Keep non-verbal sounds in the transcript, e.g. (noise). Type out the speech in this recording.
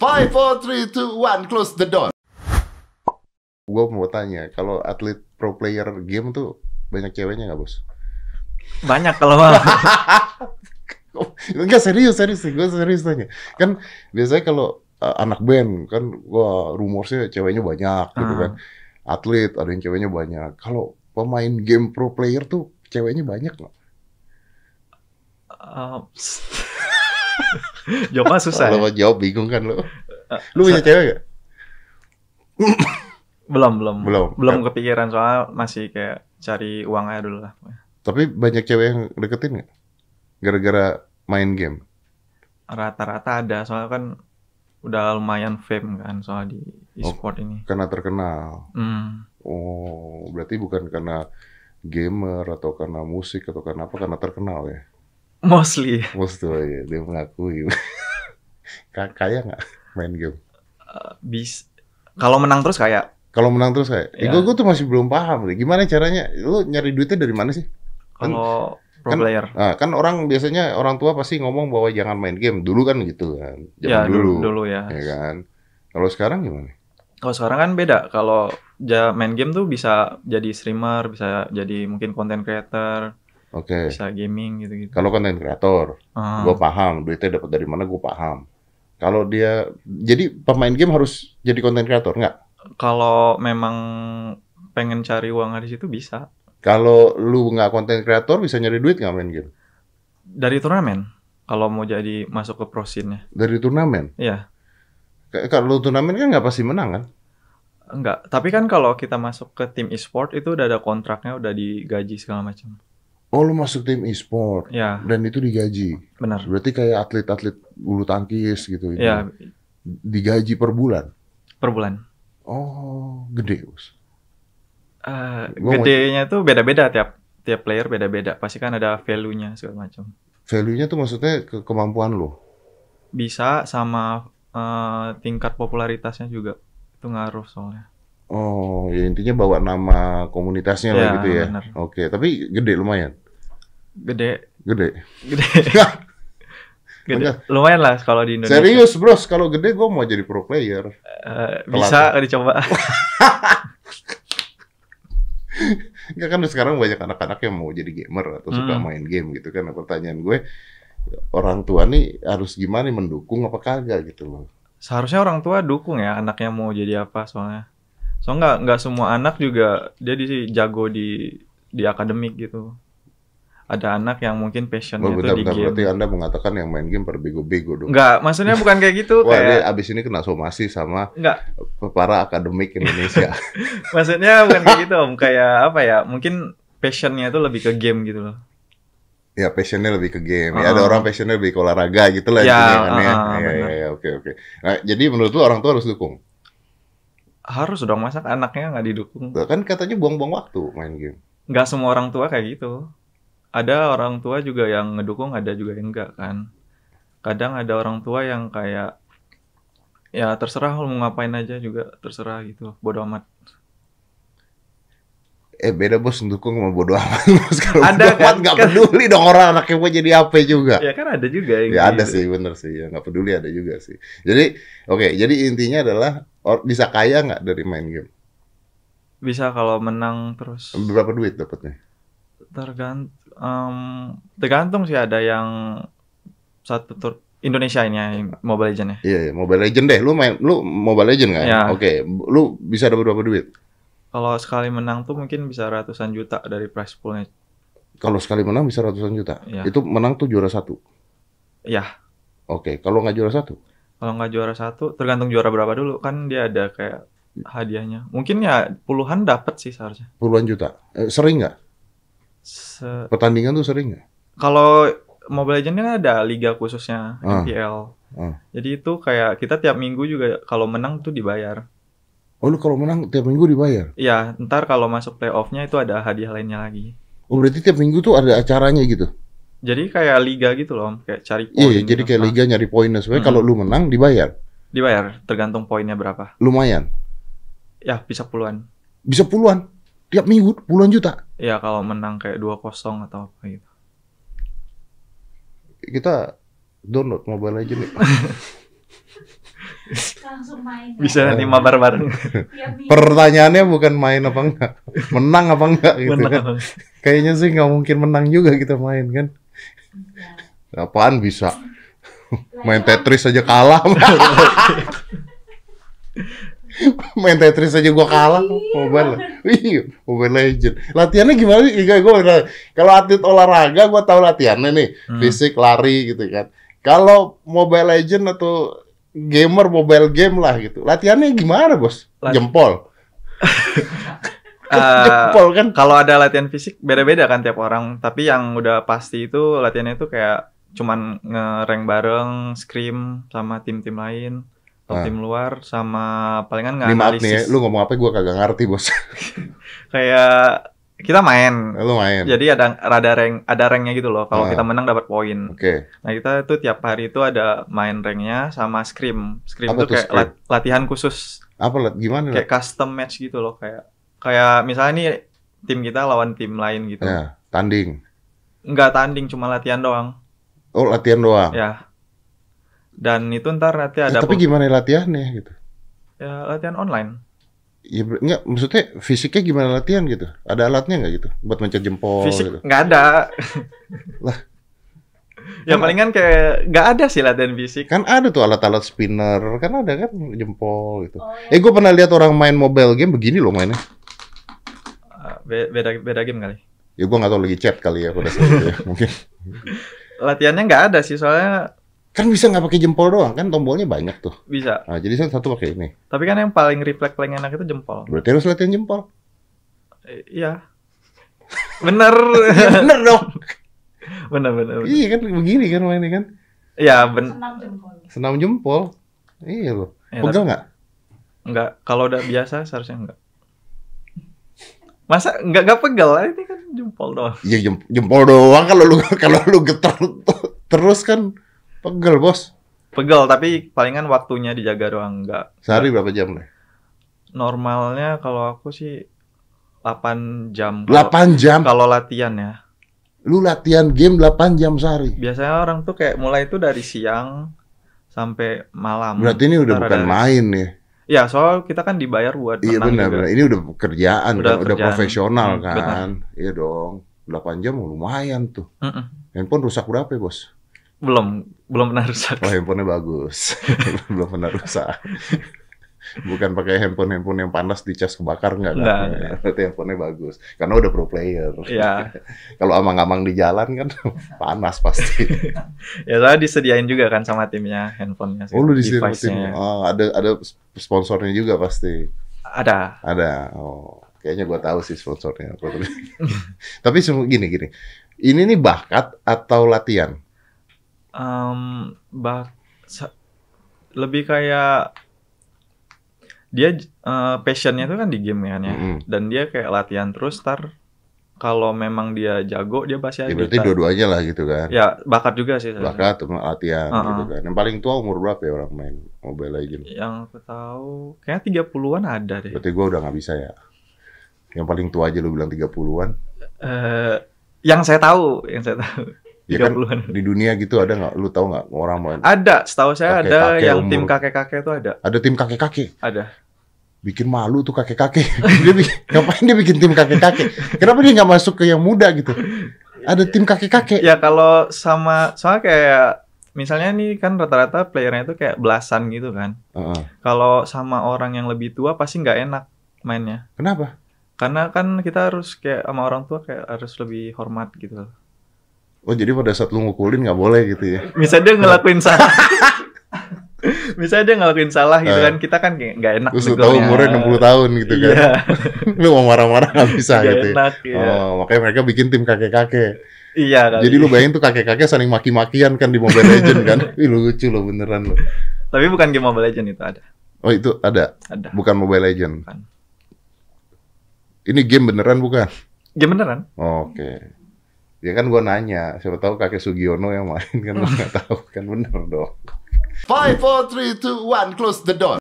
Five, four, three, two, one, close the door. Gue mau tanya, kalau atlet pro player game tuh banyak ceweknya nggak bos? Banyak kalau mah. (laughs) Enggak serius, serius, gue serius tanya. Kan biasanya kalau uh, anak band kan, gue rumornya ceweknya banyak gitu kan. Hmm. Atlet ada yang ceweknya banyak. Kalau pemain game pro player tuh ceweknya banyak nggak? Eh, (laughs) Jawabnya susah. Kalau ya. mau jawab bingung kan lo. Eh, lu punya cewek gak? belum belum belum belum kepikiran soal masih kayak cari uang aja dulu lah tapi banyak cewek yang deketin gak? gara-gara main game rata-rata ada soalnya kan udah lumayan fame kan soal di oh, e-sport oh, ini karena terkenal mm. oh berarti bukan karena gamer atau karena musik atau karena apa karena terkenal ya Mostly. Mostly ya, dia mengakui. (laughs) kayak nggak main game? Uh, bis. Kalau menang terus kayak. Kalau menang terus kayak. Ya. Gue tuh masih belum paham deh. Gimana caranya? Lu nyari duitnya dari mana sih? Kan kalau pro kan, player. Nah, kan orang biasanya orang tua pasti ngomong bahwa jangan main game dulu kan gitu kan. Jangan ya, dulu. Dulu ya. Ya kan. Kalau sekarang gimana? Kalau sekarang kan beda. Kalau main game tuh bisa jadi streamer, bisa jadi mungkin content creator. Oke. Okay. Bisa gaming gitu-gitu. Kalau konten kreator, ah. gue paham duitnya dapat dari mana gue paham. Kalau dia jadi pemain game harus jadi konten kreator nggak? Kalau memang pengen cari uang dari situ bisa. Kalau lu nggak konten kreator bisa nyari duit nggak main game? Dari turnamen. Kalau mau jadi masuk ke prosinnya. Dari turnamen? Iya. Kalau turnamen kan nggak pasti menang kan? Enggak, tapi kan kalau kita masuk ke tim e-sport itu udah ada kontraknya, udah digaji segala macam. Oh lu masuk tim e-sport ya. dan itu digaji. Benar. Berarti kayak atlet-atlet bulu tangkis gitu. Ya. Digaji per bulan. Per bulan. Oh gede us. Uh, gedenya tuh beda-beda tiap tiap player beda-beda. Pasti kan ada value-nya segala macam. Value-nya tuh maksudnya ke kemampuan lo. Bisa sama uh, tingkat popularitasnya juga itu ngaruh soalnya. Oh, ya intinya bawa nama komunitasnya ya, lah gitu ya. Bener. Oke, tapi gede lumayan. Gede. Gede. Gede. (laughs) gede. Lumayan lah kalau di Indonesia. Serius, bro, kalau gede gue mau jadi pro player. Uh, bisa dicoba. Enggak (laughs) kan sekarang banyak anak-anak yang mau jadi gamer atau suka hmm. main game gitu kan. Nah, pertanyaan gue orang tua nih harus gimana mendukung apa kagak gitu loh. Seharusnya orang tua dukung ya anaknya mau jadi apa soalnya so nggak nggak semua anak juga dia di jago di di akademik gitu ada anak yang mungkin passionnya bentar, itu bentar, di game. Berarti Anda mengatakan yang main game perbego bego dong. Enggak, maksudnya bukan kayak gitu. (laughs) Wah, kayak... ini abis ini kena somasi sama Enggak. para akademik Indonesia. (laughs) maksudnya bukan kayak gitu om, kayak apa ya, mungkin passionnya itu lebih ke game gitu loh. Ya passionnya lebih ke game. Uh-huh. Ya ada ah. orang passionnya lebih ke olahraga gitu lah. Ya, uh-huh, ya, ya, ya, oke oke. Nah, jadi menurut lu orang tua harus dukung? harus dong masak anaknya nggak didukung kan katanya buang-buang waktu main game nggak semua orang tua kayak gitu ada orang tua juga yang ngedukung ada juga yang enggak kan kadang ada orang tua yang kayak ya terserah lu mau ngapain aja juga terserah gitu bodoh amat eh beda bos ngedukung sama bodoh amat (laughs) bos kalau ada bodo amat kan? nggak kan. peduli dong orang anaknya mau jadi apa juga ya kan ada juga ya gitu. ada sih bener sih ya nggak peduli ada juga sih jadi oke okay, jadi intinya adalah Or, bisa kaya nggak dari main game? Bisa kalau menang terus. Berapa duit dapatnya? Tergant um, tergantung sih ada yang satu tur Indonesia ini ya, Mobile Legend ya. Iya, yeah, Mobile Legend deh. Lu main lu Mobile Legend kan? Yeah. Oke, okay. lu bisa dapat berapa duit? Kalau sekali menang tuh mungkin bisa ratusan juta dari prize poolnya. Kalau sekali menang bisa ratusan juta. Yeah. Itu menang tuh juara satu. Iya. Oke, okay. kalau nggak juara satu? kalau nggak juara satu tergantung juara berapa dulu kan dia ada kayak hadiahnya mungkin ya puluhan dapat sih seharusnya puluhan juta eh, sering nggak Se... pertandingan tuh sering nggak kalau Mobile Legends kan ada liga khususnya ah. MPL ah. jadi itu kayak kita tiap minggu juga kalau menang tuh dibayar Oh lu kalau menang tiap minggu dibayar? ya ntar kalau masuk playoffnya itu ada hadiah lainnya lagi. Oh berarti tiap minggu tuh ada acaranya gitu? Jadi kayak liga gitu loh, kayak cari iya, poin. Iya, gitu. jadi kayak liga nyari poinnya. Sebenarnya hmm. kalau lu menang dibayar. Dibayar, tergantung poinnya berapa. Lumayan. Ya, bisa puluhan. Bisa puluhan. Tiap minggu puluhan juta. Ya kalau menang kayak 2-0 atau apa gitu. Kita download Mobile aja ya. nih. (laughs) Langsung main. Ya. Bisa nanti mabar bareng. Pertanyaannya bukan main apa enggak, menang apa enggak gitu menang. Kan. Kayaknya sih nggak mungkin menang juga kita main kan. Apaan bisa? Main ya. Tetris aja kalah. Main Tetris aja gua kalah iya. mobile. Iya, mobile legend. Latihannya gimana sih? gue gua kalau atlet olahraga gua tahu latihannya nih, hmm. fisik, lari gitu kan. Kalau Mobile Legend atau gamer mobile game lah gitu. Latihannya gimana, Bos? Jempol. (laughs) Eh, jempol kan kalau ada latihan fisik beda-beda kan tiap orang tapi yang udah pasti itu latihannya itu kayak cuman ngereng bareng scrim sama tim-tim lain atau nah. tim luar sama palingan nggak maaf nih ya, lu ngomong apa gue kagak ngerti bos (laughs) kayak kita main lu main jadi ada rada rank ada ranknya gitu loh kalau nah. kita menang dapat poin oke okay. nah kita tuh tiap hari itu ada main ranknya sama scrim scrim itu kayak scrim? latihan khusus apa gimana kayak custom match gitu loh kayak kayak misalnya nih tim kita lawan tim lain gitu. Ya, tanding. Enggak tanding, cuma latihan doang. Oh, latihan doang. Ya. Dan itu ntar nanti ya, ada. Ya, tapi gimana latihannya gitu? Ya, latihan online. Ya, enggak, maksudnya fisiknya gimana latihan gitu? Ada alatnya enggak gitu? Buat mencet jempol Fisik gitu. nggak ada. (laughs) lah. Ya kan, palingan kayak nggak ada sih latihan fisik. Kan ada tuh alat-alat spinner, kan ada kan jempol gitu. Oh, ya. Eh gue pernah lihat orang main mobile game begini loh mainnya beda beda game kali ya gue nggak tahu lagi chat kali ya pada saat itu ya (laughs) mungkin latihannya nggak ada sih soalnya kan bisa nggak pakai jempol doang kan tombolnya banyak tuh bisa nah, jadi saya satu pakai ini tapi kan yang paling refleks paling enak itu jempol berarti harus latihan jempol eh, iya. (laughs) iya bener (laughs) bener dong bener, bener iya kan begini kan mainnya kan iya ben senam jempol senam jempol iya loh ya, enggak. enggak kalau udah biasa seharusnya enggak. Masa nggak nggak pegel? Ini kan jempol doang. Iya jem, jempol doang kalau lu (laughs) kalau lu getar terus kan pegel bos. Pegel tapi palingan waktunya dijaga doang nggak. Sehari berapa jam lah Normalnya kalau aku sih 8 jam. Kalo, jam. Kalau latihan ya. Lu latihan game 8 jam sehari. Biasanya orang tuh kayak mulai itu dari siang sampai malam. Berarti ini udah bukan dari, main ya. Ya, soal kita kan dibayar buat Iya benar, benar. Ini udah pekerjaan udah, kan, kerjaan. udah profesional hmm, kan. Iya dong. 8 jam oh, lumayan tuh. Mm -mm. Handphone rusak berapa ya, Bos? Belum, belum pernah rusak. Oh, handphonenya bagus. (laughs) belum pernah rusak bukan pakai handphone handphone yang panas dicas kebakar nggak kan? Nah, handphonenya bagus karena udah pro player. Ya. (laughs) Kalau amang-amang di jalan kan (laughs) panas pasti. (laughs) ya saya disediain juga kan sama timnya handphonenya. Oh lu disediain tim. Oh, ada ada sponsornya juga pasti. Ada. Ada. Oh kayaknya gua tahu sih sponsornya. Tapi gini gini, ini nih bakat atau latihan? Um, bak lebih kayak dia uh, passionnya itu kan di game kan ya, mm -hmm. dan dia kayak latihan terus tar kalau memang dia jago dia pasti ya, berarti dua-duanya lah gitu kan ya bakat juga sih bakat tuh latihan uh ah, -huh. gitu ah. kan yang paling tua umur berapa ya orang main Mobile Legends yang aku tahu kayaknya tiga puluhan ada deh berarti gua udah nggak bisa ya yang paling tua aja lu bilang tiga puluhan? eh uh, yang saya tahu yang saya tahu Ya kan di dunia gitu ada nggak? Lu tahu nggak orang main? Ada, setahu saya ada yang umur. tim kakek-kakek itu ada. Ada tim kakek-kakek. Ada. Bikin malu tuh kakek-kakek. (laughs) dia bikin, ngapain dia bikin tim kakek-kakek? Kenapa dia nggak masuk ke yang muda gitu? Ada tim kakek-kakek. Ya kalau sama soalnya kayak misalnya nih kan rata-rata playernya itu kayak belasan gitu kan. Uh -uh. Kalau sama orang yang lebih tua pasti nggak enak mainnya. Kenapa? Karena kan kita harus kayak sama orang tua kayak harus lebih hormat gitu Oh jadi pada saat lu ngukulin nggak boleh gitu ya? Misalnya dia ngelakuin (laughs) salah. Misalnya dia ngelakuin salah gitu eh. kan, kita kan nggak enak. Terus gitu tahu kan. umurnya 60 tahun gitu kan. Iya. (laughs) lu mau marah-marah nggak bisa gak gitu. Ya? Enak, ya. Oh, makanya mereka bikin tim kakek-kakek. Iya kali. Jadi lu bayangin tuh kakek-kakek saling maki-makian kan di Mobile (laughs) Legend kan. Ih lucu lo beneran lo. Tapi bukan game Mobile Legend itu ada. Oh itu ada. Ada. Bukan Mobile Legend. Bukan. Ini game beneran bukan? Game beneran. Oke. Okay. Ya kan gue nanya, siapa tahu kakek Sugiono yang main kan gue oh. nggak tahu kan bener dong. Five, four, three, two, one, close the door.